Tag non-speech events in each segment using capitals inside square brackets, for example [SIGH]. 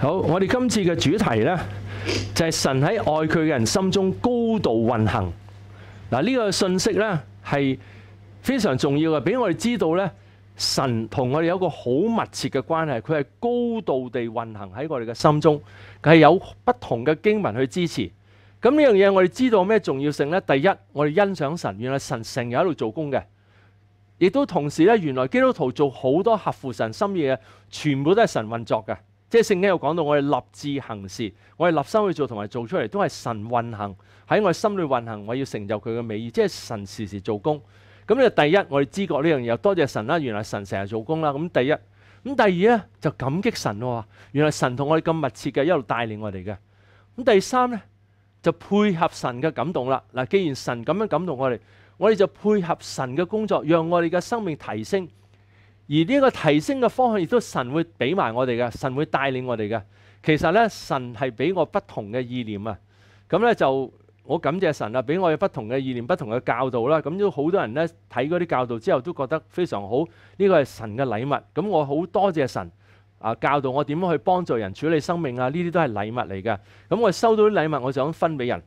好，我哋今次嘅主题呢，就系神喺爱佢嘅人心中高度运行。嗱，呢个信息呢，系非常重要嘅，俾我哋知道呢，神同我哋有一个好密切嘅关系，佢系高度地运行喺我哋嘅心中，系有不同嘅经文去支持。咁呢样嘢我哋知道咩重要性呢？第一，我哋欣赏神，原来神成日喺度做工嘅，亦都同时咧，原来基督徒做好多合乎神心意嘅，全部都系神运作嘅。即系圣经有讲到，我哋立志行事，我哋立心去做，同埋做出嚟都系神运行喺我哋心里运行。我要成就佢嘅美意，即系神时时做工。咁咧，第一我哋知觉呢样嘢，多谢神啦。原来神成日做工啦。咁第一，咁第二咧就感激神。原来神同我哋咁密切嘅一路带领我哋嘅。咁第三咧就配合神嘅感动啦。嗱，既然神咁样感动我哋，我哋就配合神嘅工作，让我哋嘅生命提升。而呢個提升嘅方向，亦都神會俾埋我哋嘅，神會帶領我哋嘅。其實咧，神係俾我不同嘅意念啊。咁咧就我感謝神啊，俾我有不同嘅意念、不同嘅教導啦。咁都好多人咧睇嗰啲教導之後都覺得非常好。呢個係神嘅禮物。咁我好多謝神啊，教導我點樣去幫助人、處理生命啊。呢啲都係禮物嚟嘅。咁我收到啲禮物，我就想分俾人。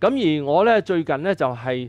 咁而我咧最近咧就係。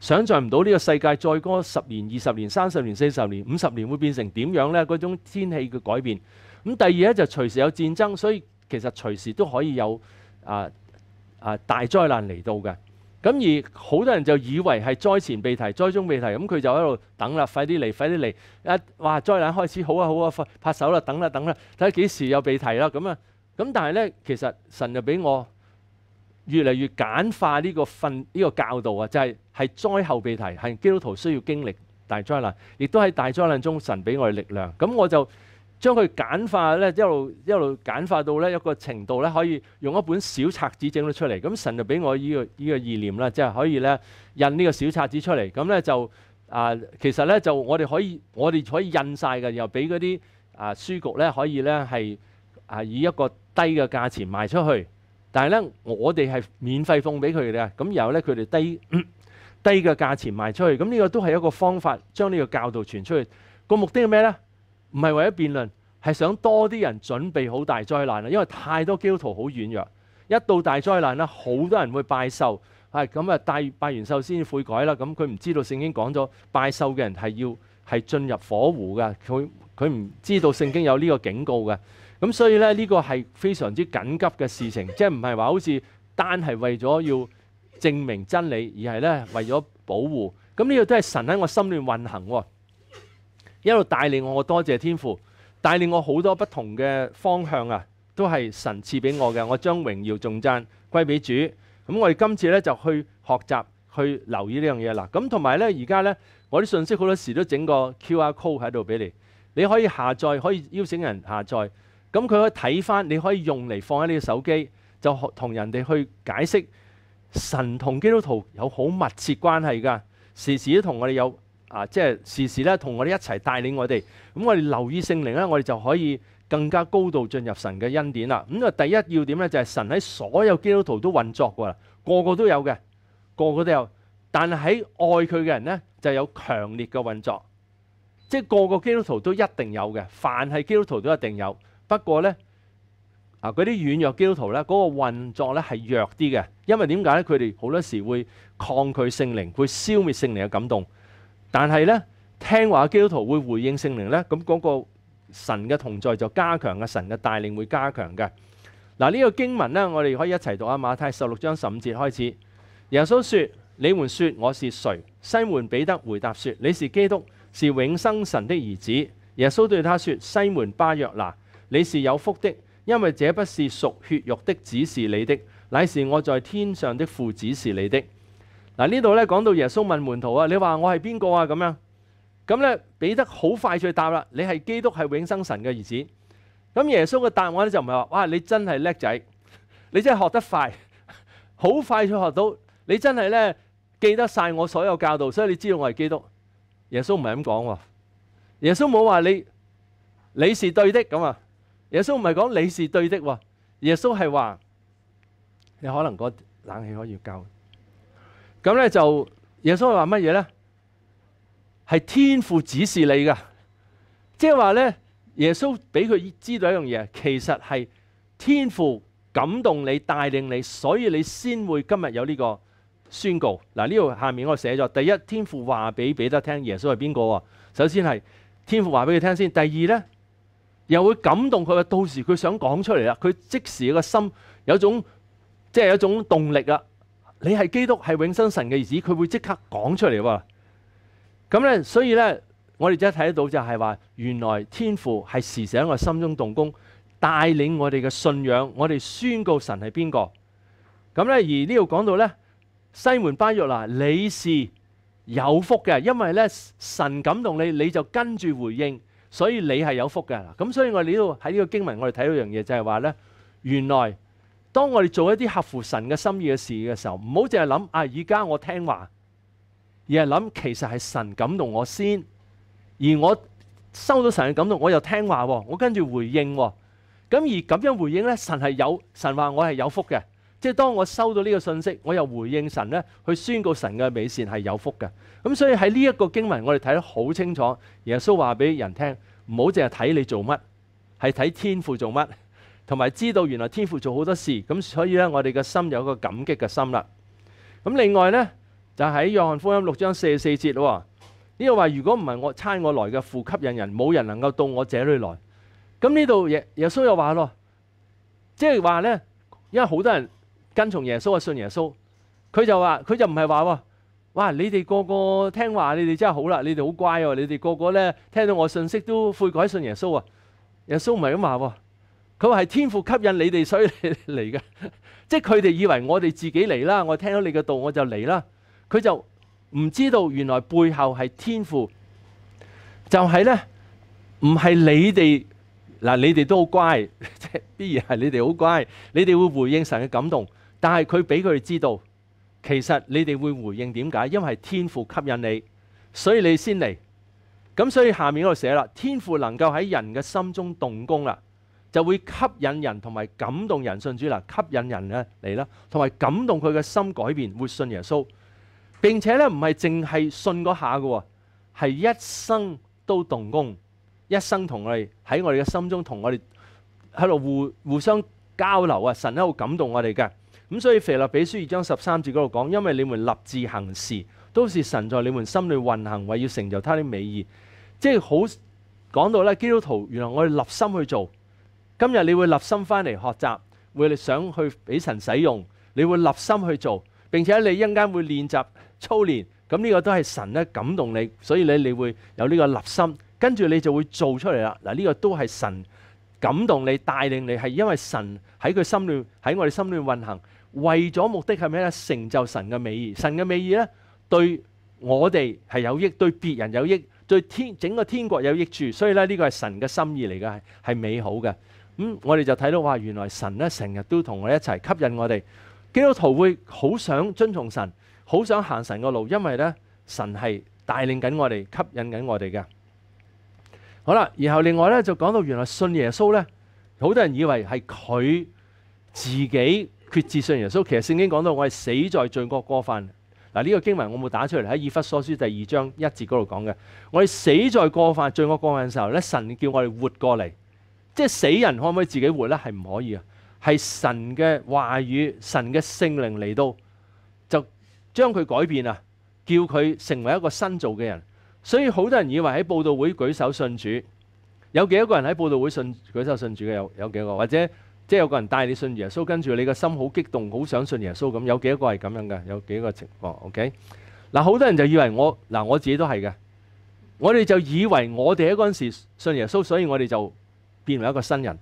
想象唔到呢個世界再過十年、二十年、三十年、四十年、五十年會變成點樣呢？嗰種天氣嘅改變。咁第二咧就隨時有戰爭，所以其實隨時都可以有啊啊大災難嚟到嘅。咁而好多人就以為係災前被提、災中被提，咁佢就喺度等啦，快啲嚟，快啲嚟！一哇災難開始，好啊好啊，快拍手啦，等啦等啦，睇下幾時有被提啦咁啊！咁但係咧，其實神就俾我。越嚟越簡化呢個訓呢個教導啊，就係係災後備題，係基督徒需要經歷大災難，亦都喺大災難中神俾我力量。咁我就將佢簡化咧，一路一路簡化到咧一個程度咧，可以用一本小冊子整咗出嚟。咁神就俾我呢個依個意念啦，即係可以咧印呢個小冊子出嚟。咁咧就啊，其實咧就我哋可以我哋可以印晒嘅，又俾嗰啲啊書局咧可以咧係啊以一個低嘅價錢賣出去。但係咧，我哋係免費奉俾佢哋嘅，咁然後咧，佢哋低 [CLEARS THROAT] 低嘅價錢賣出去，咁呢個都係一個方法，將呢個教導傳出去。個目的係咩咧？唔係為咗辯論，係想多啲人準備好大災難啦。因為太多基督徒好軟弱，一到大災難咧，好多人會拜壽，係咁啊，拜拜完壽先悔改啦。咁佢唔知道聖經講咗，拜壽嘅人係要係進入火湖嘅，佢佢唔知道聖經有呢個警告嘅。咁所以咧，呢個係非常之緊急嘅事情，即係唔係話好似單係為咗要證明真理，而係咧為咗保護。咁呢個都係神喺我心裏運行喎，一路帶領我，我多謝天父，帶領我好多不同嘅方向啊，都係神賜俾我嘅，我將榮耀重讚歸俾主。咁我哋今次咧就去學習，去留意呢樣嘢啦。咁同埋咧，而家咧我啲信息好多時都整個 QR code 喺度俾你，你可以下載，可以邀請人下載。咁佢可以睇翻，你可以用嚟放喺你個手機，就同人哋去解釋神同基督徒有好密切關係㗎，時時都同我哋有啊，即係時時咧同我哋一齊帶領我哋。咁我哋留意聖靈咧，我哋就可以更加高度進入神嘅恩典啦。咁啊，第一要點咧就係神喺所有基督徒都運作噶啦，個個都有嘅，個個都有。但係喺愛佢嘅人咧，就有強烈嘅運作，即係個個基督徒都一定有嘅，凡係基督徒都一定有。不過呢，啊嗰啲軟弱基督徒呢，嗰個運作呢係弱啲嘅，因為點解呢？佢哋好多時會抗拒聖靈，會消滅聖靈嘅感動。但係呢，聽話基督徒會回應聖靈呢，咁嗰個神嘅同在就加強嘅，神嘅帶領會加強嘅。嗱呢個經文呢，我哋可以一齊讀啊。馬太十六章十五節開始，耶穌說：你們說我是誰？西門彼得回答說：你是基督，是永生神的兒子。耶穌對他說：西門巴約拿。你是有福的，因为这不是属血肉的指是你的，乃是我在天上的父子是你的。嗱呢度咧讲到耶稣问门徒啊，你话我系边个啊？咁样咁咧俾得好快脆答啦。你系基督系永生神嘅儿子。咁耶稣嘅答案咧就唔系话，哇你真系叻仔，你真系学得快，好快脆学到，你真系咧记得晒我所有教导，所以你知道我系基督。耶稣唔系咁讲，耶稣冇话你你是对的咁啊。耶稣唔系讲你是对的喎，耶稣系话你可能嗰冷气可以够。咁咧就耶稣系话乜嘢咧？系天父指示你噶，即系话咧耶稣俾佢知道一样嘢，其实系天父感动你、带领你，所以你先会今日有呢个宣告。嗱呢度下面我写咗，第一天父话俾彼得听，耶稣系边个？首先系天父话俾佢听先。第二咧。又會感動佢，到時佢想講出嚟啦。佢即時個心有種，即係有種動力啊！你係基督，係永生神嘅儿子，佢會即刻講出嚟喎。咁咧，所以咧，我哋即係睇得到就係話，原來天父係時常喺我心中動工，帶領我哋嘅信仰，我哋宣告神係邊個。咁咧，而呢度講到咧，西門巴約嗱，你是有福嘅，因為咧神感動你，你就跟住回應。所以你係有福嘅，咁所以我哋喺呢個經文我哋睇到樣嘢就係話咧，原來當我哋做一啲合乎神嘅心意嘅事嘅時候，唔好淨係諗啊，而家我聽話，而係諗其實係神感動我先，而我收到神嘅感動，我又聽話，我跟住回應，咁而咁樣回應咧，神係有，神話我係有福嘅。即系当我收到呢个信息，我又回应神咧，去宣告神嘅美善系有福嘅。咁所以喺呢一个经文，我哋睇得好清楚。耶稣话俾人听，唔好净系睇你做乜，系睇天父做乜，同埋知道原来天父做好多事。咁所以咧，我哋嘅心有一个感激嘅心啦。咁另外咧，就喺约翰福音六章四十四节喎，呢个话如果唔系我差我来嘅父吸引人，冇人能够到我这里来。咁呢度耶耶稣又话咯，即系话咧，因为好多人。跟從耶穌啊，信耶穌，佢就話佢就唔係話喎，哇！你哋個個聽話，你哋真係好啦，你哋好乖喎，你哋個個咧聽到我信息都悔改信耶穌啊！耶穌唔係咁話喎，佢話係天父吸引你哋所以你嚟嘅，[LAUGHS] 即係佢哋以為我哋自己嚟啦，我聽到你嘅道我就嚟啦，佢就唔知道原來背後係天父，就係咧唔係你哋嗱，你哋都好乖，[LAUGHS] 即必然係你哋好乖，你哋會回應神嘅感動。但系佢俾佢哋知道，其实你哋会回应点解？因为天父吸引你，所以你先嚟。咁所以下面嗰度写啦，天父能够喺人嘅心中动工啦，就会吸引人同埋感动人信主啦，吸引人咧嚟啦，同埋感动佢嘅心改变，活信耶稣，并且咧唔系净系信嗰下嘅，系一生都动工，一生同我哋喺我哋嘅心中同我哋喺度互互相交流啊！神喺度感动我哋嘅。咁所以肥立比書二章十三節嗰度講，因為你們立志行事，都是神在你們心裏運行，為要成就他的美意。即係好講到咧，基督徒原來我哋立心去做，今日你會立心翻嚟學習，會想去俾神使用，你會立心去做，並且你一間會練習操練，咁呢個都係神咧感動你，所以你你會有呢個立心，跟住你就會做出嚟啦。嗱呢個都係神。感动你，带领你，系因为神喺佢心里，喺我哋心里运行，为咗目的系咩咧？成就神嘅美意，神嘅美意咧，对我哋系有益，对别人有益，对天整个天国有益处。所以咧，呢个系神嘅心意嚟嘅，系美好嘅。咁我哋就睇到话，原来神咧成日都同我哋一齐吸引我哋，基督徒会好想遵从神，好想行神嘅路，因为咧神系带领紧我哋，吸引紧我哋嘅。好啦，然後另外咧就講到原來信耶穌咧，好多人以為係佢自己決志信耶穌，其實聖經講到我係死在罪惡過犯。嗱呢個經文我冇打出嚟喺以弗所书第二章一節嗰度講嘅。我係死在過犯、罪惡過犯嘅時候咧，神叫我哋活過嚟，即係死人可唔可以自己活咧？係唔可以啊，係神嘅話語、神嘅聖靈嚟到就將佢改變啊，叫佢成為一個新造嘅人。所以好多人以為喺報道會舉手信主，有幾多個人喺報道會信舉手信主嘅有有幾個，或者即係有個人帶你信耶穌跟住你個心好激動，好想信耶穌咁，有幾多個係咁樣嘅？有幾個情況，OK？嗱，好多人就以為我嗱我自己都係嘅，我哋就以為我哋喺嗰陣時信耶穌，所以我哋就變為一個新人。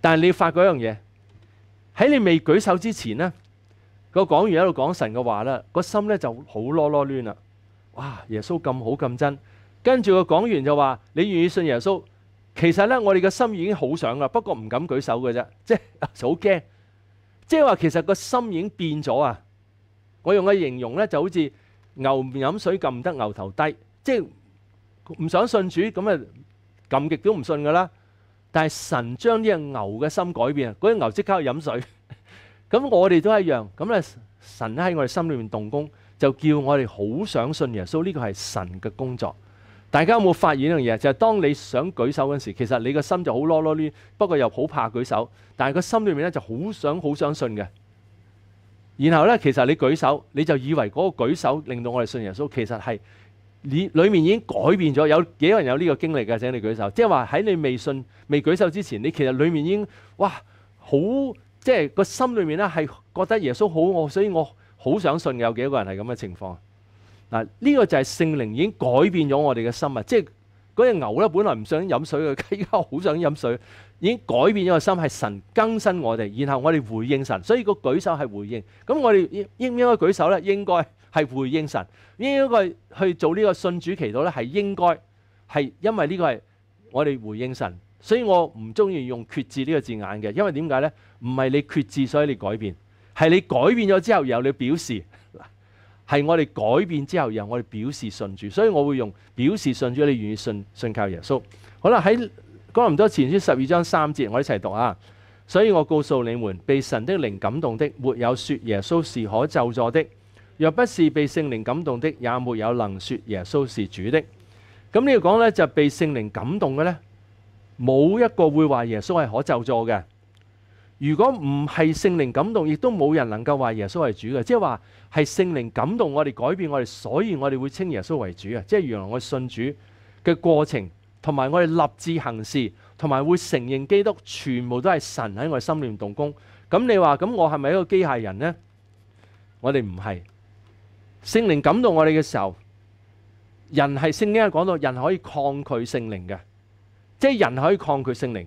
但係你發觉一樣嘢，喺你未舉手之前呢個講完喺度講神嘅話咧，個心咧就好啰啰挛啦。哇！耶穌咁好咁真，跟住個講完就話：你願意信耶穌？其實咧，我哋嘅心已經好想啦，不過唔敢舉手嘅啫，[LAUGHS] 即係好驚。即係話其實個心已經變咗啊！我用嘅形容咧就好似牛飲水唔得牛頭低，即係唔想信主咁啊，咁極都唔信噶啦。但係神將呢只牛嘅心改變啊，嗰啲牛即刻去飲水。[LAUGHS] 咁我哋都一樣，咁咧神喺我哋心裏面動工。就叫我哋好想信耶稣，呢个系神嘅工作。大家有冇发现一样嘢？就系当你想举手嗰时，其实你个心就好啰啰挛，不过又好怕举手。但系个心里面咧就好想好想信嘅。然后咧，其实你举手，你就以为嗰个举手令到我哋信耶稣，其实系你里面已经改变咗。有几多人有呢个经历嘅？请你举手，即系话喺你未信、未举手之前，你其实里面已经哇好，即系个心里面咧系觉得耶稣好我，所以我。好想信有幾多個人係咁嘅情況？嗱，呢個就係聖靈已經改變咗我哋嘅心啊！即係嗰只牛咧，本來唔想飲水嘅，而家好想飲水，已經改變咗個心，係神更新我哋，然後我哋回應神。所以個舉手係回應。咁我哋應唔应該舉手咧？應該係回應神。應该該去做呢個信主祈祷咧？係應該，係因為呢個係我哋回應神。所以我唔中意用決志呢個字眼嘅，因為點解咧？唔係你決志，所以你改變。系你改變咗之後，由你表示系 [LAUGHS] 我哋改變之後，由我哋表示信主，所以我會用表示信主。你願意信信靠耶穌？好啦，喺《哥林多前书》十二章三节，我一齐读啊。所以我告诉你们，被神的灵感动的，没有说耶稣是可就助的；若不是被圣灵感动的，也没有能说耶稣是主的。咁呢度讲呢，就被圣灵感动嘅呢，冇一个会话耶稣系可就助嘅。如果唔系圣灵感动，亦都冇人能够话耶稣为主嘅，即系话系圣灵感动我哋改变我哋，所以我哋会称耶稣为主嘅。即系原来我信主嘅过程，同埋我哋立志行事，同埋会承认基督，全部都系神喺我哋心里面动工。咁你话咁我系咪一个机械人呢？我哋唔系，圣灵感动我哋嘅时候，人系圣经讲到人可以抗拒圣灵嘅，即系人可以抗拒圣灵。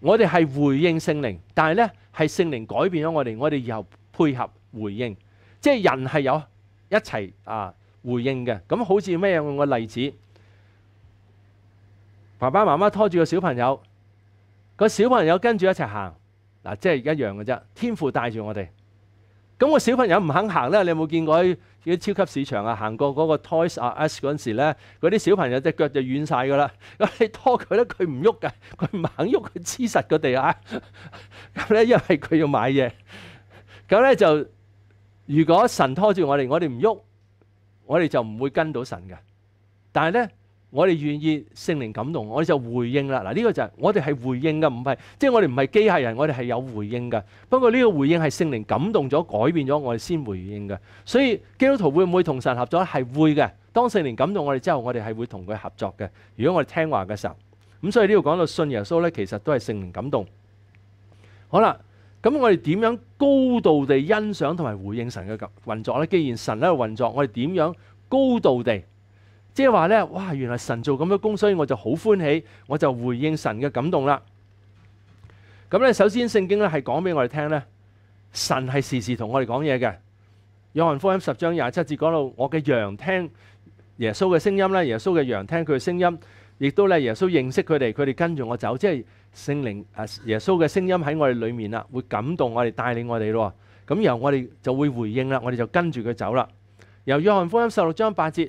我哋系回应圣灵，但系咧系圣灵改变咗我哋，我哋又配合回应。即系人系有一齐啊回应嘅，咁好似咩样个例子？爸爸妈妈拖住个小朋友，个小朋友跟住一齐行，嗱，即系一样嘅啫。天父带住我哋。咁個小朋友唔肯行咧，你有冇見過喺啲超級市場啊行過嗰個 Toys R Us 嗰陣時咧，嗰啲小朋友隻腳就軟晒㗎啦。[LAUGHS] 咁你拖佢咧，佢唔喐㗎，佢唔肯喐，佢黐實個地啊。[LAUGHS] 咁咧，因為佢要買嘢。咁咧就，如果神拖住我哋，我哋唔喐，我哋就唔會跟到神嘅。但係咧。我哋願意聖靈感動，我哋就回應啦。嗱呢個就係我哋係回應嘅，唔係即係我哋唔係機械人，我哋係有回應嘅。不過呢個回應係聖靈感動咗、改變咗，我哋先回應嘅。所以基督徒會唔會同神合作？係會嘅。當聖靈感動我哋之後，我哋係會同佢合作嘅。如果我哋聽話嘅時候，咁所以呢度講到信耶穌咧，其實都係聖靈感動。好啦，咁我哋點樣高度地欣賞同埋回應神嘅運作咧？既然神喺度運作，我哋點樣高度地？即系话咧，哇！原来神做咁样工，所以我就好欢喜，我就回应神嘅感动啦。咁咧，首先圣经咧系讲俾我哋听咧，神系时时同我哋讲嘢嘅。约翰福音十章廿七节讲到，我嘅羊听耶稣嘅声音咧，耶稣嘅羊听佢嘅声音，亦都咧耶稣认识佢哋，佢哋跟住我走。即系圣灵啊，耶稣嘅声音喺我哋里面啦，会感动我哋，带领我哋咯。咁然后我哋就会回应啦，我哋就跟住佢走啦。由约翰福音十六章八节。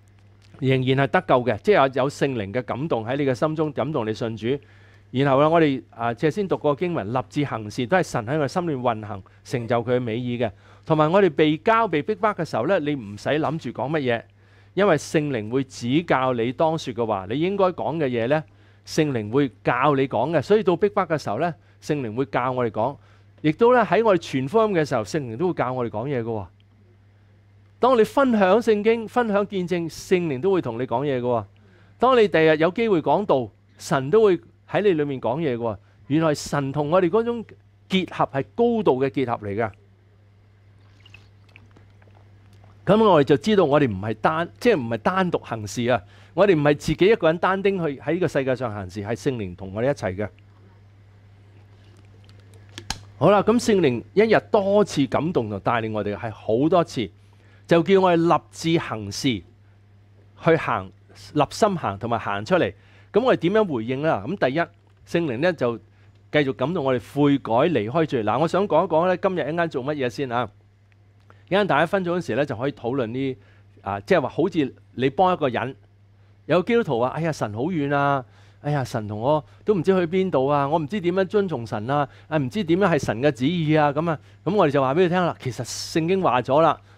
仍然係得救嘅，即係有聖靈嘅感動喺你嘅心中感動你信主。然後咧，我哋啊，借先讀個經文，立志行事都係神喺我心裏運行成就佢嘅美意嘅。同埋我哋被交被逼迫嘅時候咧，你唔使諗住講乜嘢，因為聖靈會指教你當説嘅話，你應該講嘅嘢咧，聖靈會教你講嘅。所以到逼迫嘅時候咧，聖靈會教我哋講，亦都咧喺我哋全福音嘅時候，聖靈都會教我哋講嘢嘅。当你分享圣经、分享见证，圣灵都会同你讲嘢嘅。当你第日有机会讲道，神都会喺你里面讲嘢嘅。原来神同我哋嗰种结合系高度嘅结合嚟嘅。咁我哋就知道我哋唔系单，即系唔系单独行事啊！我哋唔系自己一个人单丁去喺呢个世界上行事，系圣灵同我哋一齐嘅。好啦，咁圣灵一日多次感动同带领我哋，系好多次。就叫我哋立志行事，去行立心行，同埋行出嚟。咁我哋点样回应呢？咁第一圣灵呢就继续感动我哋悔改，离开罪。嗱，我想讲一讲咧，今日一间做乜嘢先啊？一间大家分组嗰时咧就可以讨论呢啊，即系话好似你帮一个人有基督徒话：哎呀，神好远啊！哎呀，神同我都唔知去边度啊！我唔知点样遵从神啊！啊，唔知点样系神嘅旨意啊！咁啊，咁我哋就话俾佢听啦。其实圣经话咗啦。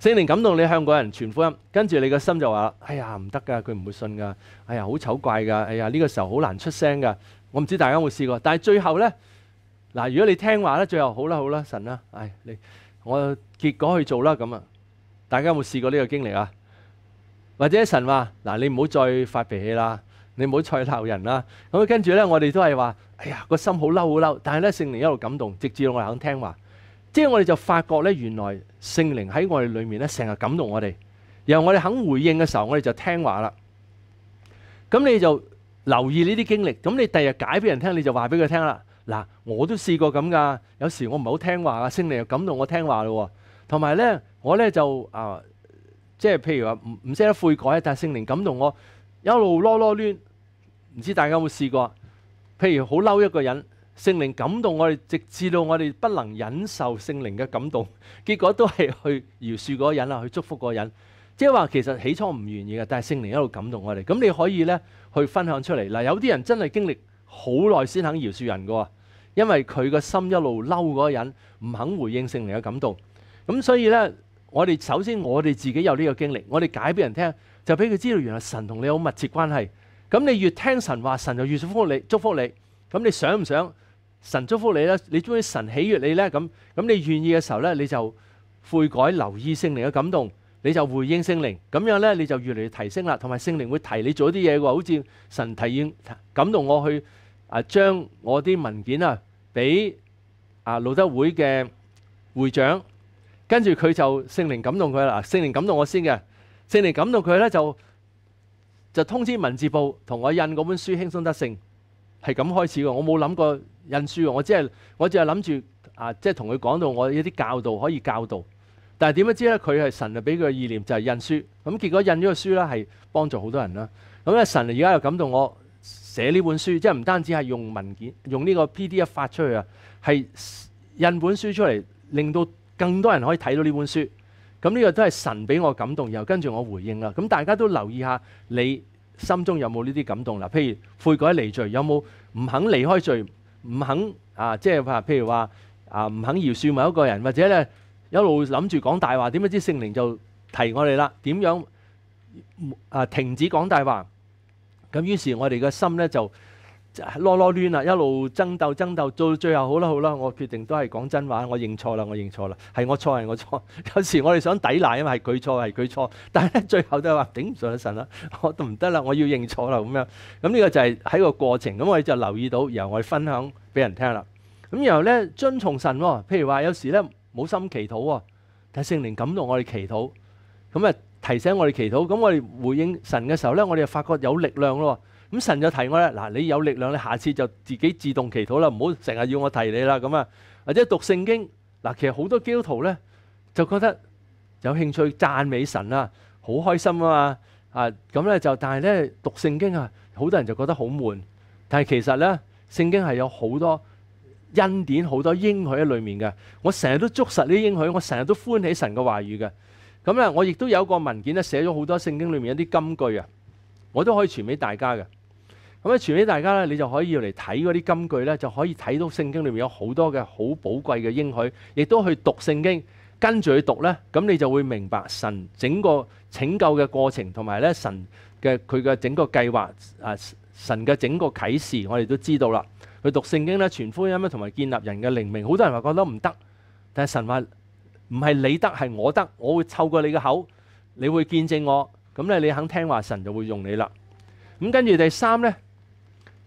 圣灵感动你向嗰人传福音，跟住你个心就话：，哎呀唔得噶，佢唔会信噶，哎呀好丑怪噶，哎呀呢个时候好难出声噶。我唔知大家有冇试过，但系最后呢，嗱如果你听话咧，最后好啦好啦，神啦，哎你我结果去做啦咁啊。大家有冇试过呢个经历啊？或者神话嗱，你唔好再发脾气啦，你唔好再闹人啦。咁跟住呢，我哋都系话：，哎呀个心好嬲好嬲，但系呢，圣灵一路感动，直至我肯听话。即係我哋就發覺咧，原來聖靈喺我哋裏面咧，成日感動我哋。然後我哋肯回應嘅時候，我哋就聽話啦。咁你就留意呢啲經歷。咁你第日解俾人聽，你就話俾佢聽啦。嗱，我都試過咁噶。有時我唔好聽話啊，聖靈又感動我聽話咯。同埋咧，我咧就啊，即係譬如話唔唔識得悔改，但系聖靈感動我一路啰啰挛。唔知大家有冇試過？譬如好嬲一個人。圣灵感动我哋，直至到我哋不能忍受圣灵嘅感动，[LAUGHS] 结果都系去饶恕嗰个人啊，去祝福嗰个人。即系话其实起初唔愿意嘅，但系圣灵一路感动我哋。咁你可以咧去分享出嚟。嗱，有啲人真系经历好耐先肯饶恕人嘅，因为佢个心一路嬲嗰个人，唔肯回应圣灵嘅感动。咁所以咧，我哋首先我哋自己有呢个经历，我哋解俾人听，就俾佢知道，原来神同你有密切关系。咁你越听神话，神就越祝福你，祝福你。咁你想唔想？神祝福你咧，你中意神喜悦你咧，咁咁你願意嘅時候咧，你就悔改留意聖靈嘅感動，你就回應聖靈，咁樣咧你就越嚟越提升啦，同埋聖靈會提你做啲嘢喎，好似神提应感動我去啊將我啲文件啊俾啊路德會嘅會長，跟住佢就聖靈感動佢啦，聖靈感動我先嘅，聖靈感動佢咧就就通知文字部同我印嗰本書輕鬆得勝。系咁開始嘅，我冇諗過印書我只係我只係諗住啊，即係同佢講到我一啲教導可以教導。但係點不知咧，佢係神就俾佢嘅意念就係印書。咁結果印咗個書咧，係幫助好多人啦。咁咧神而家又感動我寫呢本書，即係唔單止係用文件、用呢個 PDF 發出去啊，係印本書出嚟，令到更多人可以睇到呢本書。咁呢個都係神俾我感動，然後跟住我回應啦。咁大家都留意下你。心中有冇呢啲感動啦？譬如悔改離罪，有冇唔肯離開罪，唔肯啊？即係話，譬如話啊，唔肯饒恕某一個人，或者咧一路諗住講大話，點不知聖靈就提我哋啦？點樣啊？停止講大話。咁於是我哋嘅心咧就～啰啰攣啦，一路爭鬥爭鬥，到最後好啦好啦，我決定都係講真話，我認錯啦，我認錯啦，係我錯係我錯。[LAUGHS] 有時我哋想抵賴啊嘛，係佢錯係佢錯，但係咧最後都係話頂唔順神啦，[LAUGHS] 我都唔得啦，我要認錯啦咁樣。咁呢個就係喺個過程，咁我哋就留意到，然後我哋分享俾人聽啦。咁然後咧遵從神，譬如話有時咧冇心祈禱喎，但聖靈感動我哋祈禱，咁啊提醒我哋祈禱，咁我哋回應神嘅時候咧，我哋就發覺有力量咯。咁神就提我咧，嗱你有力量，你下次就自己自動祈禱啦，唔好成日要我提你啦，咁啊，或者讀聖經，嗱其實好多基督徒咧就覺得有興趣讚美神啦，好開心啊嘛，啊咁咧就，但係咧讀聖經啊，好多人就覺得好悶。但係其實咧，聖經係有好多恩典、好多應許喺裏面嘅。我成日都捉實啲應許，我成日都歡喜神嘅話語嘅。咁咧，我亦都有個文件咧，寫咗好多聖經裏面一啲金句啊，我都可以傳俾大家嘅。咁咧傳俾大家咧，你就可以用嚟睇嗰啲金句咧，就可以睇到聖經裏面有好多嘅好寶貴嘅應許，亦都去讀聖經，跟住去讀咧，咁你就會明白神整個拯救嘅過程，同埋咧神嘅佢嘅整個計劃啊，神嘅整個啟示，我哋都知道啦。去讀聖經咧，傳福音咧，同埋建立人嘅靈命，好多人話覺得唔得，但係神話唔係你得，係我得，我會透過你嘅口，你會見證我，咁咧你肯聽話，神就會用你啦。咁跟住第三咧。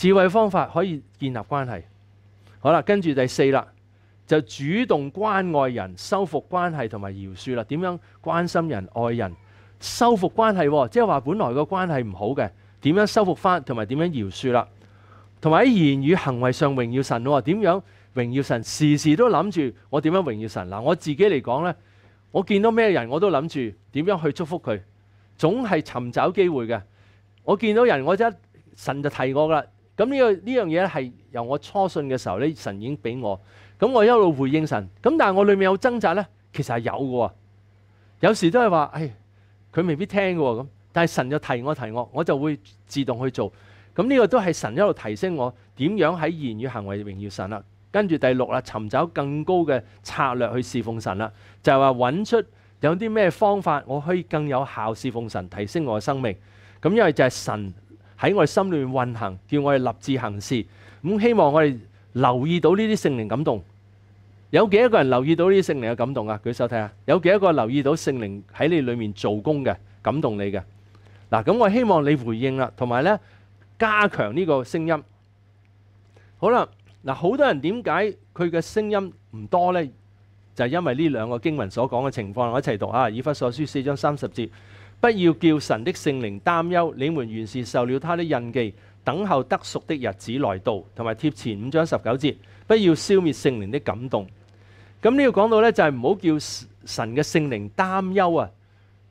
智慧方法可以建立关系。好啦，跟住第四啦，就主動關愛人、修復關係同埋饶恕啦。點樣關心人、愛人、修復關係？即係話本來個關係唔好嘅，點樣修復翻同埋點樣饶恕啦？同埋喺言語行為上榮耀神喎。點樣榮耀神？時時都諗住我點樣榮耀神嗱。我自己嚟講呢，我見到咩人我都諗住點樣去祝福佢，總係尋找機會嘅。我見到人，我一神就提我噶啦。咁呢個呢樣嘢咧，係由我初信嘅時候咧，神已經俾我。咁我一路回應神。咁但係我裏面有掙扎咧，其實係有嘅。有時都係話，誒，佢未必聽嘅咁。但係神就提我提我，我就會自動去做。咁呢個都係神一路提升我點樣喺言語行為榮耀神啦。跟住第六啦，尋找更高嘅策略去侍奉神啦，就係話揾出有啲咩方法我可以更有效侍奉神，提升我嘅生命。咁因為就係神。喺我哋心里面运行，叫我哋立志行事。咁希望我哋留意到呢啲圣灵感动。有几多个人留意到呢啲圣灵嘅感动啊？举手睇下，有几多个留意到圣灵喺你里面做工嘅，感动你嘅？嗱，咁我希望你回应啦，同埋咧加强呢个声音。好啦，嗱，好多人点解佢嘅声音唔多呢？就系因为呢两个经文所讲嘅情况，我一齐读啊，以弗所书四章三十节。不要叫神的圣灵担忧，你们原是受了他的印记，等候得赎的日子来到。同埋贴前五章十九节，不要消灭圣灵的感动。咁呢度讲到咧，就系唔好叫神嘅圣灵担忧啊！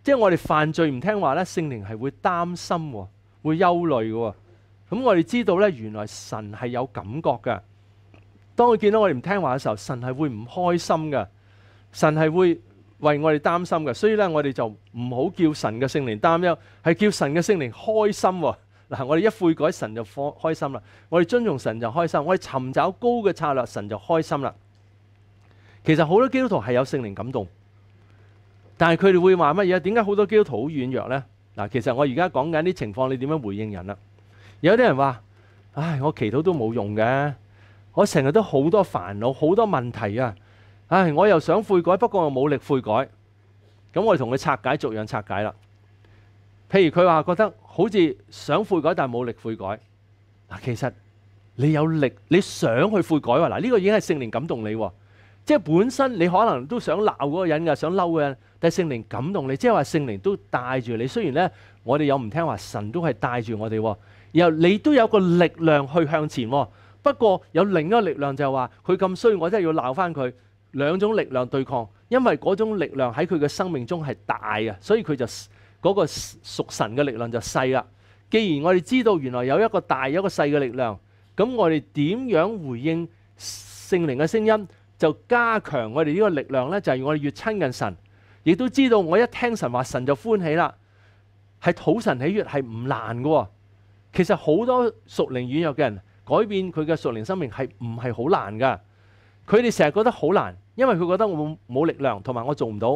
即系我哋犯罪唔听话咧，圣灵系会担心、会忧虑嘅。咁我哋知道咧，原来神系有感觉嘅。当佢见到我哋唔听话嘅时候，神系会唔开心嘅，神系会。为我哋担心嘅，所以咧我哋就唔好叫神嘅圣灵担忧，系叫神嘅圣灵开心。[LAUGHS] 嗱，我哋一悔改，神就放开心啦。我哋尊重神就开心，我哋寻找高嘅策略，神就开心啦。其实好多基督徒系有圣灵感动，但系佢哋会话乜嘢？点解好多基督徒好软弱呢？嗱，其实我而家讲紧啲情况，你点样回应人啦？有啲人话：，唉，我祈祷都冇用嘅，我成日都好多烦恼，好多问题啊！唉，我又想悔改，不過冇力悔改。咁我哋同佢拆解，逐樣拆解啦。譬如佢話覺得好似想悔改，但冇力悔改嗱。其實你有力，你想去悔改喎。嗱，呢個已經係聖靈感動你喎，即係本身你可能都想鬧嗰個人㗎，想嬲嘅，但係聖靈感動你，即係話聖靈都帶住你。雖然咧，我哋有唔聽話，神都係帶住我哋，然後你都有個力量去向前。不過有另一個力量就係話佢咁衰，我真係要鬧翻佢。兩種力量對抗，因為嗰種力量喺佢嘅生命中係大嘅，所以佢就嗰個屬神嘅力量就細啦。既然我哋知道原來有一個大有一個細嘅力量，咁我哋點樣回應聖靈嘅聲音，就加強我哋呢個力量呢？就係我哋越親近神，亦都知道我一聽神話，神就歡喜啦。係土神喜悦係唔難嘅。其實好多屬靈軟弱嘅人改變佢嘅屬靈生命係唔係好難噶？佢哋成日覺得好難，因為佢覺得我冇力量，同埋我做唔到。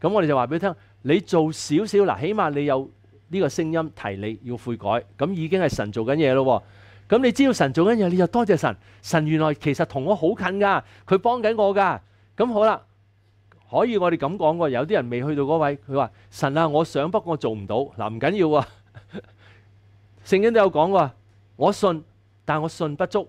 咁我哋就話俾佢聽：，你做少少嗱，起碼你有呢個聲音提你要悔改，咁已經係神做緊嘢咯。咁你知道神做緊嘢，你就多謝神。神原來其實同我好近噶，佢幫緊我噶。咁好啦，可以我哋咁講喎。有啲人未去到嗰位，佢話：神啊，我想，不過做唔到。嗱，唔緊要啊，聖經都有講喎。我信，但我信不足。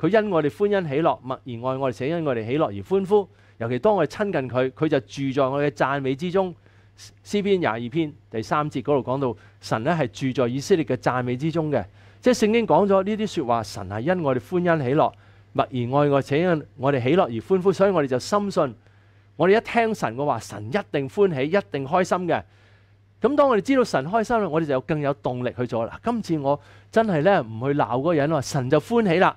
佢因我哋歡欣喜樂，默然愛我哋，且因我哋喜樂而歡呼。尤其當我哋親近佢，佢就住在我嘅讚美之中。詩篇廿二篇第三節嗰度講到，神咧係住在以色列嘅讚美之中嘅。即系聖經講咗呢啲说話，神係因我哋歡欣喜樂，默然愛我且因我哋喜樂而歡呼。所以我哋就深信，我哋一聽神嘅話，神一定歡喜，一定開心嘅。咁當我哋知道神開心啦，我哋就更有動力去做。啦。今次我真係咧唔去鬧嗰個人神就歡喜啦。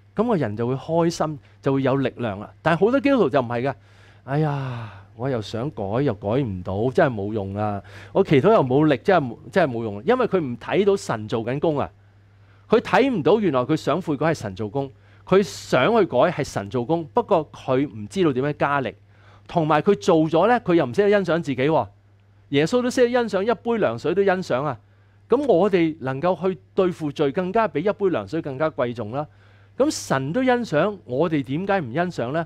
咁個人就會開心，就會有力量啦。但係好多基督徒就唔係嘅。哎呀，我又想改又改唔到，真係冇用啊！我祈禱又冇力，真係真係冇用。因為佢唔睇到神做緊工啊，佢睇唔到原來佢想悔改係神做工，佢想去改係神做工。不過佢唔知道點樣加力，同埋佢做咗呢，佢又唔識欣賞自己。耶穌都識欣賞一杯涼水都欣賞啊。咁我哋能夠去對付罪，更加比一杯涼水更加貴重啦。咁神都欣赏，我哋点解唔欣赏呢？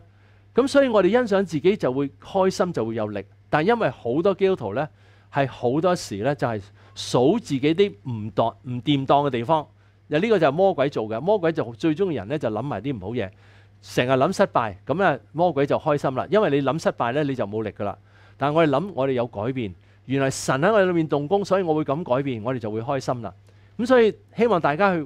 咁所以我哋欣赏自己就会开心，就会有力。但因为好多基督徒呢，系好多时呢，就系数自己啲唔当唔掂当嘅地方。又呢个就系魔鬼做嘅，魔鬼就最中意人呢，就谂埋啲唔好嘢，成日谂失败，咁啊魔鬼就开心啦。因为你谂失败呢，你就冇力噶啦。但系我哋谂，我哋有改变。原来神喺我哋里面动工，所以我会咁改变，我哋就会开心啦。咁所以希望大家去。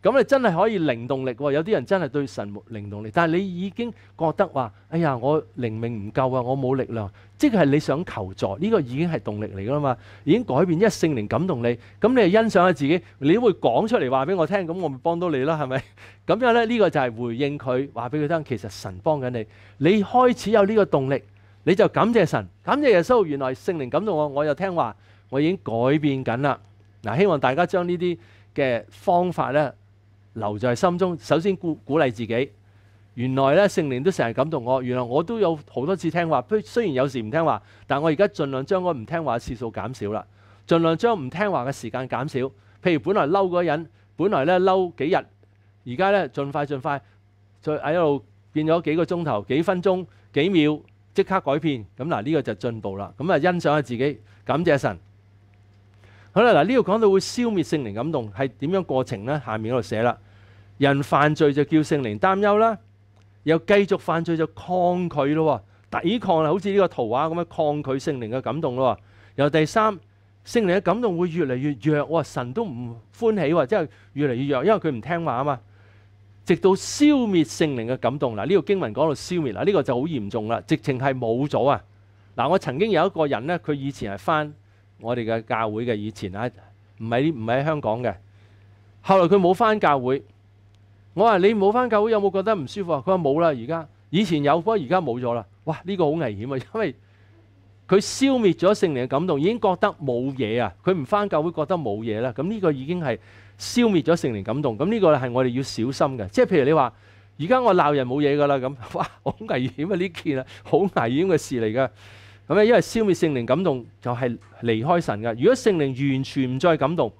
咁你真係可以靈動力喎，有啲人真係對神冇靈動力，但係你已經覺得話：哎呀，我靈命唔夠啊，我冇力量，即係你想求助，呢個已經係動力嚟噶啦嘛，已經改變，因為聖靈感動你，咁你就欣賞下自己，你會講出嚟話俾我聽，咁我咪幫到你啦，係咪？咁樣咧，呢個就係回應佢，話俾佢聽，其實神幫緊你，你開始有呢個動力，你就感謝神，感謝耶穌，原來聖靈感動我，我又聽話，我已經改變緊啦。嗱，希望大家將呢啲嘅方法咧。留在心中。首先鼓鼓励自己，原来咧圣灵都成日感动我。原来我都有好多次听话，虽虽然有时唔听话，但我而家尽量将我唔听话次数减少啦，尽量将唔听话嘅时间减少。譬如本来嬲嗰人，本来咧嬲几日，而家咧尽快尽快，再喺度变咗几个钟头、几分钟、几秒，即刻改变。咁嗱呢个就进步啦。咁啊欣赏下自己，感谢神。好啦，嗱呢度讲到会消灭圣灵感动系点样过程呢？下面嗰度写啦。人犯罪就叫圣灵担忧啦，又继续犯罪就抗拒咯，抵抗啦，好似呢个图画咁样抗拒圣灵嘅感动咯。又第三，圣灵嘅感动会越嚟越弱，神都唔欢喜，即系越嚟越弱，因为佢唔听话啊嘛。直到消灭圣灵嘅感动，嗱呢个经文讲到消灭，嗱呢个就好严重啦，直情系冇咗啊。嗱我曾经有一个人咧，佢以前系翻我哋嘅教会嘅，以前啊唔喺唔喺香港嘅，后来佢冇翻教会。我話你冇翻教會有冇覺得唔舒服啊？佢話冇啦，而家以前有過而家冇咗啦。哇！呢個好危險啊，因為佢消滅咗聖靈嘅感動，已經覺得冇嘢啊。佢唔翻教會覺得冇嘢啦。咁呢個已經係消滅咗聖靈感動。咁呢個係我哋要小心嘅。即係譬如你話而家我鬧人冇嘢噶啦咁哇，好危險啊！呢件啊，好危險嘅事嚟㗎。咁咧，因為消滅聖靈感動就係離開神噶。如果聖靈完全唔再感動，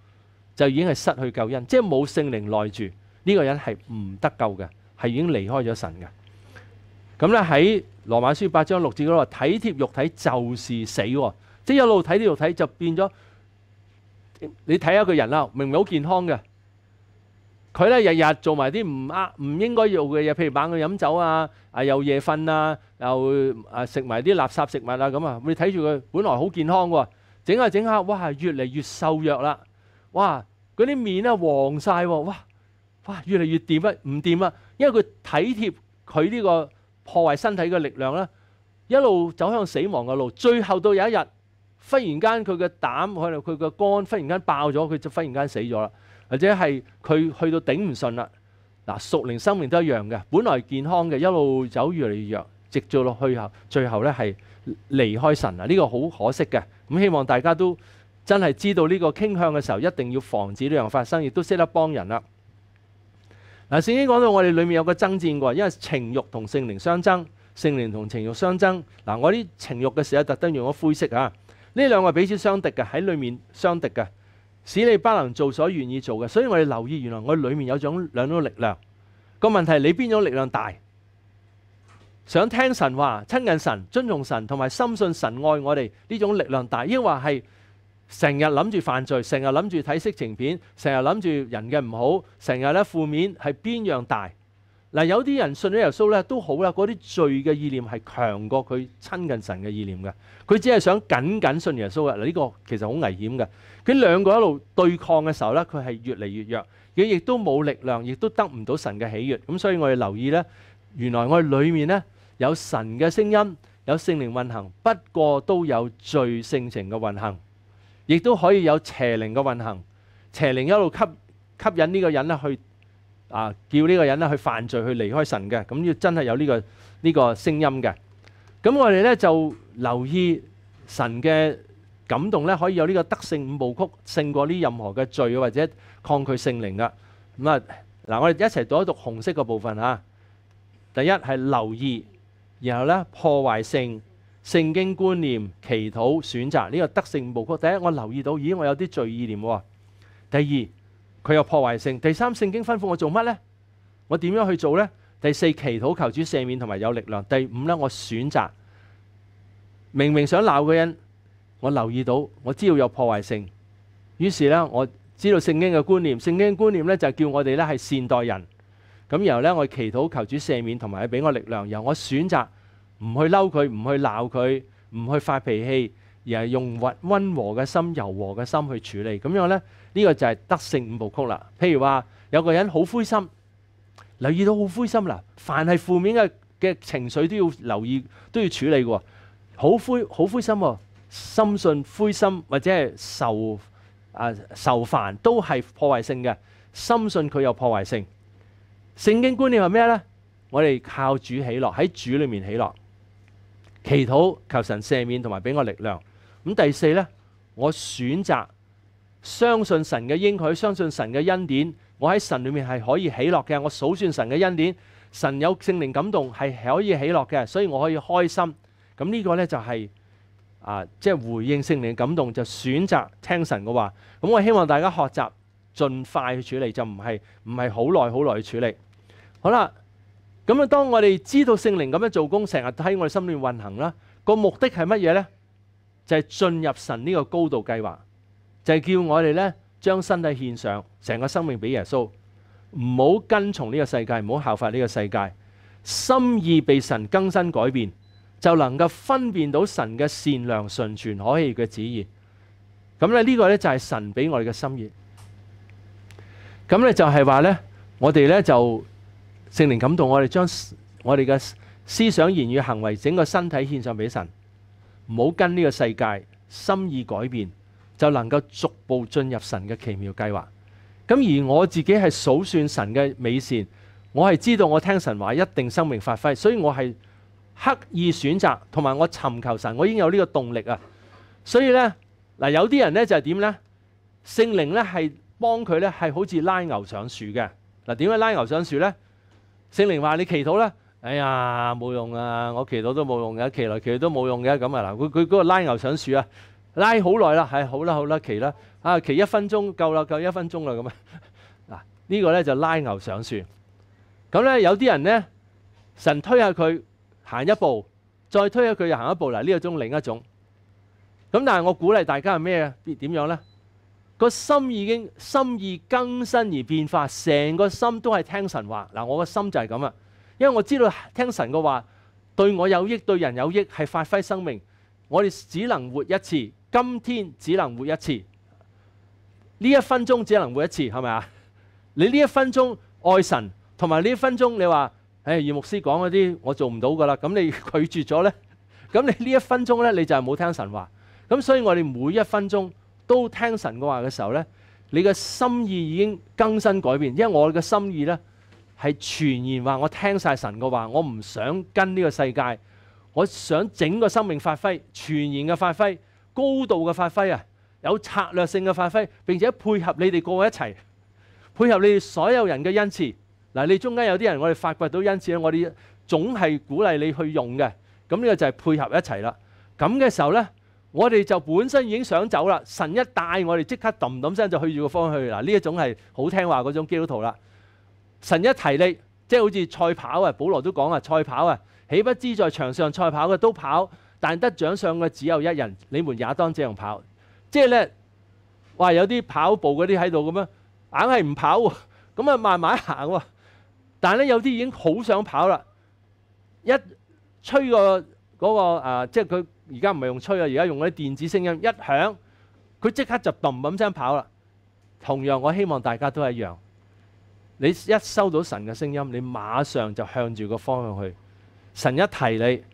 就已經係失去救恩，即係冇聖靈內住。呢個人係唔得救嘅，係已經離開咗神嘅。咁咧喺羅馬書八章六節嗰度，體貼肉體就是死喎。即係一路體貼肉體，就變咗你睇下一個人啦，明明好健康嘅，佢咧日日做埋啲唔啱、唔應該做嘅嘢，譬如猛去飲酒啊，啊又夜瞓啊，又啊食埋啲垃圾食物啊咁啊。你睇住佢，本來好健康喎，整下整下，哇，越嚟越瘦弱啦，哇，嗰啲面啊黃晒哇！哇！越嚟越掂啊，唔掂啊，因為佢體貼佢呢個破壞身體嘅力量啦，一路走向死亡嘅路，最後到有一日忽然間佢嘅膽可能佢嘅肝忽然間爆咗，佢就忽然間死咗啦。或者係佢去到頂唔順啦。嗱，熟齡生命都一樣嘅，本來健康嘅一路走越嚟越弱，直做落去後，最後咧係離開神啊。呢個好可惜嘅咁，希望大家都真係知道呢個傾向嘅時候，一定要防止呢樣發生，亦都識得幫人啦。嗱，圣经讲到我哋里面有个争战嘅，因为情欲同圣灵相争，圣灵同情欲相争。嗱，我啲情欲嘅时候特登用咗灰色啊，呢两个彼此相敌嘅，喺里面相敌嘅，使你不能做所愿意做嘅。所以我哋留意，原来我里面有种两种力量，个问题你边种力量大？想听神话、亲近神、尊重神同埋深信神爱我哋呢种力量大，亦或系？成日諗住犯罪，成日諗住睇色情片，成日諗住人嘅唔好，成日咧負面係邊樣大嗱？有啲人信咗耶穌咧都好啦，嗰啲罪嘅意念係強過佢親近神嘅意念嘅，佢只係想緊緊信耶穌嘅嗱。呢個其實好危險嘅。佢兩個一路對抗嘅時候咧，佢係越嚟越弱，佢亦都冇力量，亦都得唔到神嘅喜悦。咁所以我哋留意咧，原來我哋裡面咧有神嘅聲音，有聖靈運行，不過都有罪性情嘅運行。亦都可以有邪靈嘅運行，邪靈一路吸吸引呢個人咧去啊，叫呢个人咧去犯罪去離開神嘅，咁要真係有呢個呢个聲音嘅。咁我哋咧就留意神嘅感動咧，可以有呢個得勝五部曲勝過呢任何嘅罪或者抗拒聖靈嘅。咁啊嗱，我哋一齊讀一讀紅色嘅部分吓。第一係留意，然後咧破壞性。圣经观念、祈祷、选择呢个得性无曲。第一，我留意到，咦，我有啲罪意念；第二，佢有破坏性；第三，圣经吩咐我做乜呢？我点样去做呢？第四，祈祷求主赦免同埋有力量。第五呢，我选择明明想闹嘅人，我留意到，我知道有破坏性，于是呢，我知道圣经嘅观念，圣经观念呢，就叫我哋呢系善待人。咁然后呢，我祈祷求主赦免同埋俾我力量，然后我选择。唔去嬲佢，唔去鬧佢，唔去發脾氣，而係用温温和嘅心、柔和嘅心去處理。咁樣呢，呢個就係得勝五部曲啦。譬如話有個人好灰心，留意到好灰心啦。凡係負面嘅嘅情緒都要留意，都要處理嘅喎。好灰好灰心，深信灰心或者係受啊受煩都係破壞性嘅，深信佢有破壞性。聖經觀念係咩呢？我哋靠主喜落，喺主裏面喜落。祈祷求神赦免同埋俾我力量。咁第四呢，我选择相信神嘅应许，相信神嘅恩典。我喺神里面系可以喜乐嘅。我数算神嘅恩典，神有圣灵感动系可以喜乐嘅，所以我可以开心。咁呢个呢，就系啊，即系回应圣灵感动，就选择听神嘅话。咁我希望大家学习尽快去处理，就唔系唔系好耐好耐去处理。好啦。咁啊！当我哋知道圣灵咁样做工，成日喺我哋心里运行啦，个目的系乜嘢呢？就系进入神呢个高度计划，就系叫我哋呢将身体献上，成个生命俾耶稣，唔好跟从呢个世界，唔好效法呢个世界，心意被神更新改变，就能够分辨到神嘅善良、纯全、可喜嘅旨意。咁咧呢个呢，就系神俾我哋嘅心意。咁咧就系话呢，我哋呢就。圣灵感动我哋将我哋嘅思想、言语、行为、整个身体献上俾神，唔好跟呢个世界心意改变，就能够逐步进入神嘅奇妙计划。咁而我自己系数算神嘅美善，我系知道我听神话一定生命发挥，所以我系刻意选择同埋我寻求神，我已经有呢个动力啊。所以呢，嗱，有啲人呢就系点呢？圣灵呢系帮佢呢系好似拉牛上树嘅嗱，点解拉牛上树呢？聖靈話：你祈禱啦，哎呀冇用啊，我祈禱都冇用嘅，祈來祈去都冇用嘅，咁啊嗱，佢佢嗰個拉牛上樹啊，拉好耐啦，係好啦好啦，祈啦，啊祈一分鐘夠啦，夠一分鐘啦，咁啊，[LAUGHS] 嗱呢個咧就拉牛上樹，咁咧有啲人咧神推下佢行一步，再推下佢又行一步，嗱呢個種另一種，咁但係我鼓勵大家係咩啊？點樣咧？个心已经心意更新而变化，成个心都系听神话。嗱，我个心就系咁啊，因为我知道听神嘅话对我有益，对人有益，系发挥生命。我哋只能活一次，今天只能活一次，呢一分钟只能活一次，系咪啊？你呢一分钟爱神，同埋呢一分钟你话，唉，牧师讲嗰啲我做唔到噶啦，咁你 [LAUGHS] 拒绝咗咧，咁你呢一分钟咧你就系冇听神话。咁所以我哋每一分钟。都聽神嘅話嘅時候呢，你嘅心意已經更新改變。因為我嘅心意呢，係全然話，我聽晒神嘅話，我唔想跟呢個世界，我想整個生命發揮全然嘅發揮、高度嘅發揮啊，有策略性嘅發揮，並且配合你哋個個一齊，配合你哋所有人嘅恩賜。嗱，你中間有啲人我哋發掘到恩賜我哋總係鼓勵你去用嘅。咁呢個就係配合一齊啦。咁嘅時候呢。我哋就本身已經想走啦，神一帶我哋即刻揼揼聲就去住個方向。啦。呢一種係好聽話嗰種基督徒啦。神一提你，即係好似賽跑啊！保羅都講啊，賽跑啊，岂不知在場上賽跑嘅都跑，但得獎上嘅只有一人。你們也當這樣跑，即係咧，哇！有啲跑步嗰啲喺度咁樣，硬係唔跑喎，咁啊慢慢行喎。但係咧，有啲已經好想跑啦，一吹個嗰個即係佢。而家唔係用吹啊，而家用嗰啲電子聲音一響，佢即刻就嘣嘣聲跑啦。同樣，我希望大家都一樣。你一收到神嘅聲音，你馬上就向住個方向去。神一提你，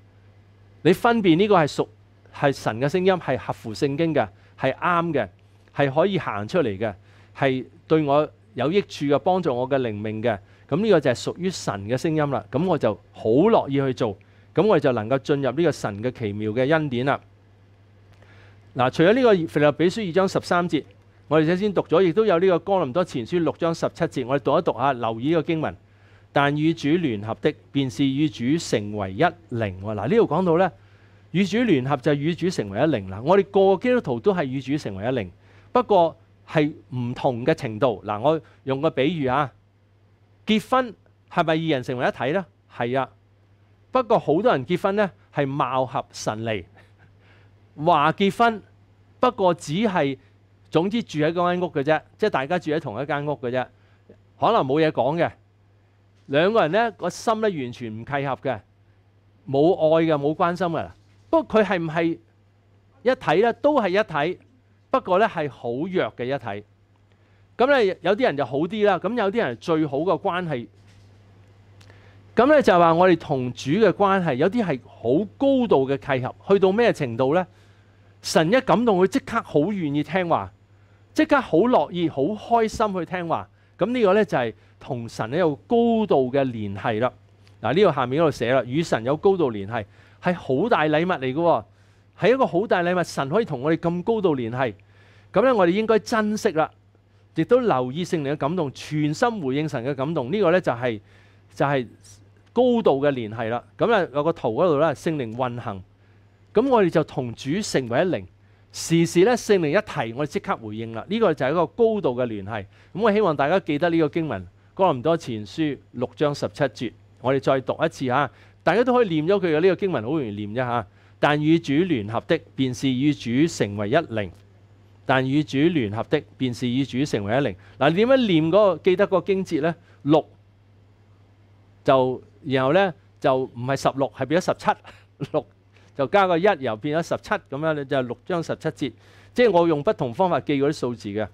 你分辨呢個係屬係神嘅聲音，係合乎聖經嘅，係啱嘅，係可以行出嚟嘅，係對我有益處嘅，幫助我嘅靈命嘅。咁呢個就係屬於神嘅聲音啦。咁我就好樂意去做。咁我哋就能够進入呢個神嘅奇妙嘅恩典啦。嗱，除咗呢個弗律比書二章十三節，我哋首先讀咗，亦都有呢個哥林多前書六章十七節，我哋讀一讀下，留意呢個經文。但與主聯合的，便是與主成為一靈。嗱，呢度講到呢，與主聯合就与與主成為一靈啦。我哋個基督徒都係與主成為一靈，不過係唔同嘅程度。嗱，我用個比喻啊，結婚係咪二人成為一體呢？係啊。不過好多人結婚呢係貌合神離，[LAUGHS] 話結婚不過只係總之住喺嗰間屋嘅啫，即係大家住喺同一間屋嘅啫，可能冇嘢講嘅，兩個人呢個心呢完全唔契合嘅，冇愛嘅，冇關心嘅。不過佢係唔係一體呢？都係一體，不過呢係好弱嘅一體。咁咧有啲人就好啲啦，咁有啲人最好嘅關係。咁咧就話我哋同主嘅關係有啲係好高度嘅契合，去到咩程度呢？神一感動，佢即刻好願意聽話，即刻好樂意、好開心去聽話。咁呢個呢，就係同神咧有高度嘅聯繫啦。嗱，呢度下面嗰度寫啦，與神有高度聯繫係好大禮物嚟嘅喎，係一個好大禮物。神可以同我哋咁高度聯繫，咁咧我哋應該珍惜啦，亦都留意聖靈嘅感動，全心回應神嘅感動。呢個呢，就係就係。高度嘅聯系啦，咁咧有個圖嗰度咧聖靈運行，咁我哋就同主成為一靈，時時咧聖靈一提，我哋即刻回應啦。呢個就係一個高度嘅聯系。咁我希望大家記得呢個經文《哥林多前書》六章十七節，我哋再讀一次吓。大家都可以念咗佢嘅呢個經文，好容易念啫吓。但與主聯合的，便是與主成為一靈；但與主聯合的，便是與主成為一靈。嗱，點樣念嗰個記得個經節呢？六就然後咧就唔係十六，係變咗十七 [LAUGHS] 六，就加個一，又變咗十七咁樣咧，就六章十七節，即係我用不同方法記嗰啲數字嘅。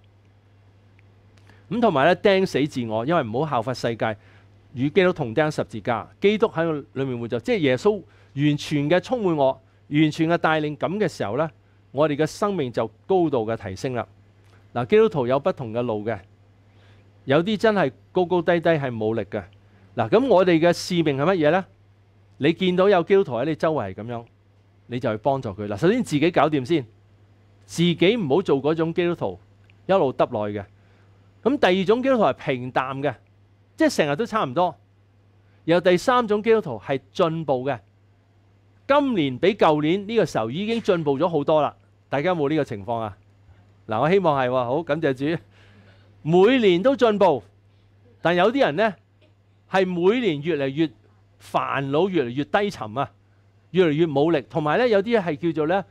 咁同埋咧釘死自我，因為唔好效法世界，與基督同釘十字架。基督喺裏面活着，即係耶穌完全嘅充滿我，完全嘅帶領。咁嘅時候咧，我哋嘅生命就高度嘅提升啦。嗱，基督徒有不同嘅路嘅，有啲真係高高低低係冇力嘅。嗱，咁我哋嘅使命係乜嘢呢？你見到有基督徒喺你周圍係咁樣，你就去幫助佢。嗱，首先自己搞掂先，自己唔好做嗰種基督徒一路耷耐嘅。咁第二種基督徒係平淡嘅，即系成日都差唔多。然第三種基督徒係進步嘅，今年比舊年呢個時候已經進步咗好多啦。大家有冇呢個情況啊？嗱，我希望係喎，好感謝主，每年都進步。但有啲人呢。係每年越嚟越煩惱，越嚟越低沉啊，越嚟越冇力。同埋咧，有啲係叫做咧，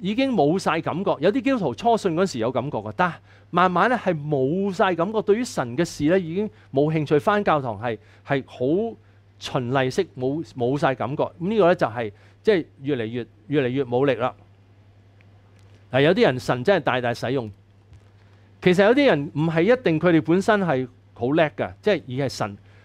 已經冇晒感覺。有啲基督徒初信嗰時有感覺嘅，但慢慢咧係冇晒感覺。對於神嘅事咧已經冇興趣。翻教堂係係好循例式，冇冇曬感覺。咁呢個咧就係即係越嚟越越嚟越冇力啦。嗱，有啲人神真係大大使用。其實有啲人唔係一定佢哋本身係好叻嘅，即係已係神。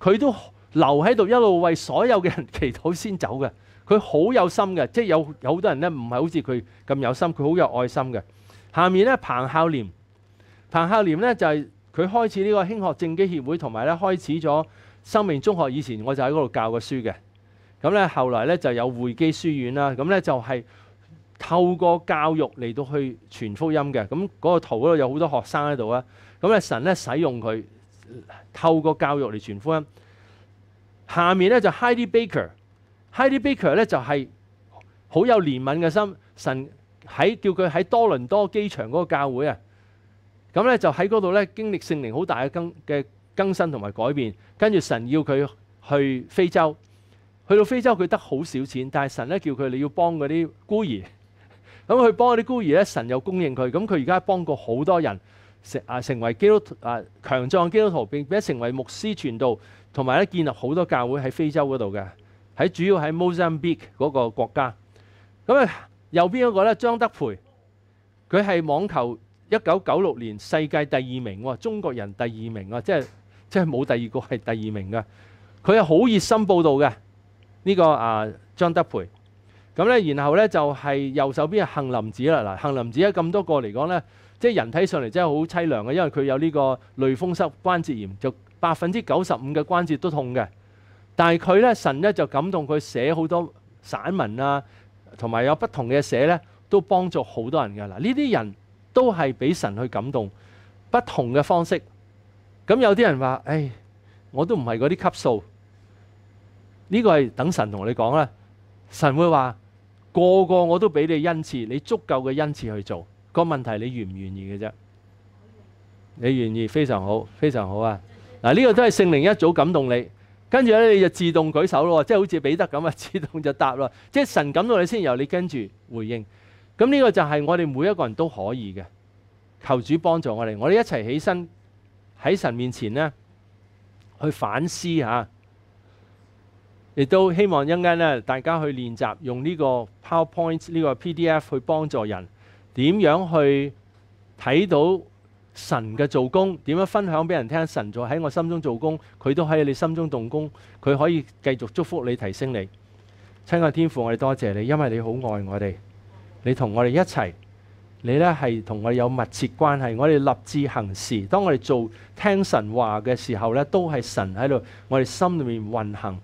佢都留喺度，一路為所有嘅人祈禱先走嘅。佢好有心嘅，即係有有好多人咧，唔係好似佢咁有心，佢好有愛心嘅。下面咧，彭孝廉，彭孝廉咧就係佢開始呢個興學正基協會，同埋咧開始咗生命中學以前，我就喺嗰度教过書嘅。咁咧，後來咧就有會基書院啦。咁咧就係透過教育嚟到去傳福音嘅。咁嗰個圖嗰度有好多學生喺度啊，咁咧神咧使用佢。透过教育嚟传福音。下面咧就 h e i d i b a k e r h e i d i Baker 咧就系好有怜悯嘅心。神喺叫佢喺多伦多机场嗰个教会啊，咁咧就喺嗰度咧经历聖灵好大嘅更嘅更新同埋改变。跟住神要佢去非洲，去到非洲佢得好少钱，但系神咧叫佢你要帮嗰啲孤儿。咁佢帮嗰啲孤儿咧，神又供应佢。咁佢而家帮过好多人。成啊成為基督徒啊強壯基督徒，並且成為牧師傳道，同埋咧建立好多教會喺非洲嗰度嘅，喺主要喺 Mozambique 嗰個國家。咁啊右邊嗰個咧張德培，佢係網球一九九六年世界第二名喎，中國人第二名啊，即係即係冇第二個係第二名嘅。佢係好熱心報道嘅呢個啊張德培。咁咧，然後咧就係右手邊係杏林子啦。嗱杏林子喺咁多個嚟講咧。即係人睇上嚟真係好凄涼嘅，因為佢有呢個類風濕關節炎，就百分之九十五嘅關節都痛嘅。但係佢咧，神呢，就感動佢寫好多散文啊，同埋有不同嘅寫咧，都幫助好多人㗎。嗱，呢啲人都係俾神去感動，不同嘅方式。咁有啲人話：，唉，我都唔係嗰啲級數。呢個係等神同你講啦。神會話：個個我都俾你恩賜，你足夠嘅恩賜去做。个问题你愿唔愿意嘅啫？你愿意非常好，非常好啊！嗱，呢个都系圣灵一早感动你，跟住咧你就自动举手咯，即系好似彼得咁啊，[LAUGHS] 自动就答咯。即系神感动你先，由你跟住回应。咁呢个就系我哋每一个人都可以嘅。求主帮助我哋，我哋一齐起身喺神面前咧去反思吓，亦都希望一間间咧大家去练习用呢个 PowerPoint 呢个 PDF 去帮助人。點樣去睇到神嘅做工？點樣分享俾人聽？神在喺我心中做工，佢都喺你心中動工，佢可以繼續祝福你、提升你。親愛天父，我哋多謝你，因為你好愛我哋，你同我哋一齊，你呢係同我哋有密切關係。我哋立志行事，當我哋做聽神話嘅時候呢，都係神喺度，我哋心裏面運行，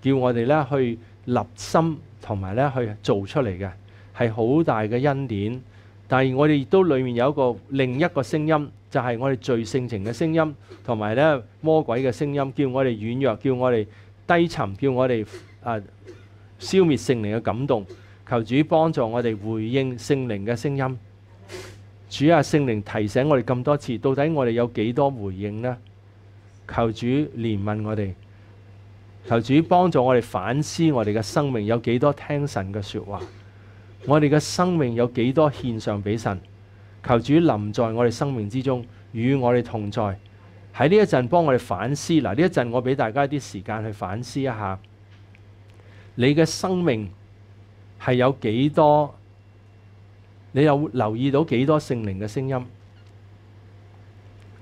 叫我哋呢去立心同埋呢去做出嚟嘅係好大嘅恩典。但系我哋亦都里面有一个另一个声音，就系我哋最性情嘅声音，同埋咧魔鬼嘅声音，叫我哋软弱，叫我哋低沉，叫我哋啊消灭圣灵嘅感动。求主帮助我哋回应圣灵嘅声音。主啊，圣灵提醒我哋咁多次，到底我哋有几多回应呢？求主怜悯我哋，求主帮助我哋反思我哋嘅生命有几多听神嘅说话。我哋嘅生命有几多献上俾神？求主临在我哋生命之中，与我哋同在。喺呢一阵，帮我哋反思。嗱，呢一阵我俾大家一啲时间去反思一下，你嘅生命系有几多？你有留意到几多圣灵嘅声音？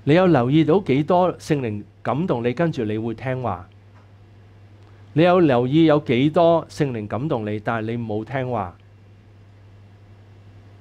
你有留意到几多圣灵感动你，跟住你会听话？你有留意有几多圣灵感动你，但系你冇听话？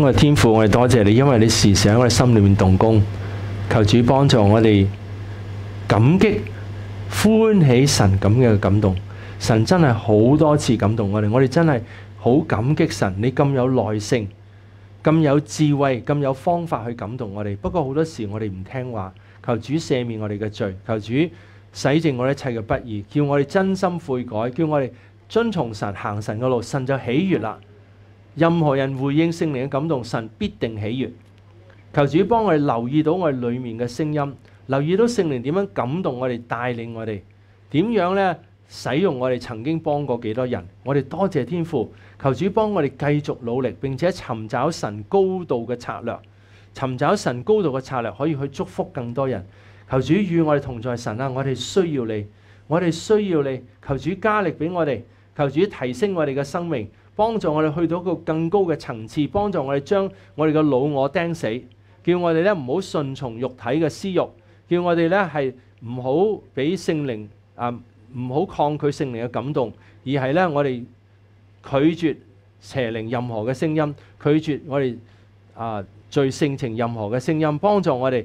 我嘅天父，我哋多谢你，因为你时时喺我哋心里面动工，求主帮助我哋，感激欢喜神咁嘅感动。神真系好多次感动我哋，我哋真系好感激神，你咁有耐性，咁有智慧，咁有方法去感动我哋。不过好多时我哋唔听话，求主赦免我哋嘅罪，求主洗净我哋一切嘅不义，叫我哋真心悔改，叫我哋遵从神行神嘅路，神就喜悦啦。任何人回应圣灵嘅感动，神必定喜悦。求主帮我哋留意到我哋里面嘅声音，留意到圣灵点样感动我哋，带领我哋点样咧使用我哋曾经帮过几多人。我哋多谢天父，求主帮我哋继续努力，并且寻找神高度嘅策略，寻找神高度嘅策略可以去祝福更多人。求主与我哋同在，神啊，我哋需要你，我哋需要你。求主加力俾我哋，求主提升我哋嘅生命。幫助我哋去到一個更高嘅層次，幫助我哋將我哋嘅老我釘死，叫我哋咧唔好順從肉體嘅私欲，叫我哋咧係唔好俾聖靈啊唔好抗拒聖靈嘅感動，而係咧我哋拒絕邪靈任何嘅聲音，拒絕我哋啊罪性情任何嘅聲音，幫助我哋。